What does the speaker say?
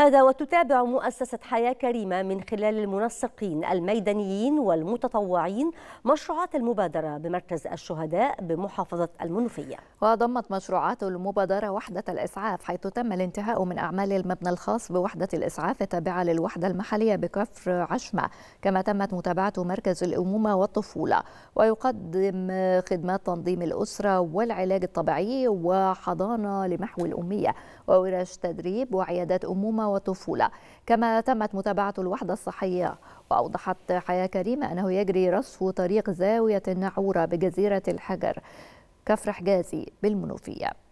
هذا وتتابع مؤسسة حياة كريمة من خلال المنسقين الميدانيين والمتطوعين مشروعات المبادرة بمركز الشهداء بمحافظة المنوفية وضمت مشروعات المبادرة وحدة الإسعاف حيث تم الانتهاء من أعمال المبنى الخاص بوحدة الإسعاف التابعة للوحدة المحلية بكفر عشمة كما تمت متابعة مركز الأمومة والطفولة ويقدم خدمات تنظيم الأسرة والعلاج الطبيعي وحضانة لمحو الأمية وورش تدريب وعيادات أمومة والطفولة كما تمت متابعة الوحدة الصحية وأوضحت حياة كريمة أنه يجري رصف طريق زاوية النعورة بجزيرة الحجر كفر حجازي بالمنوفية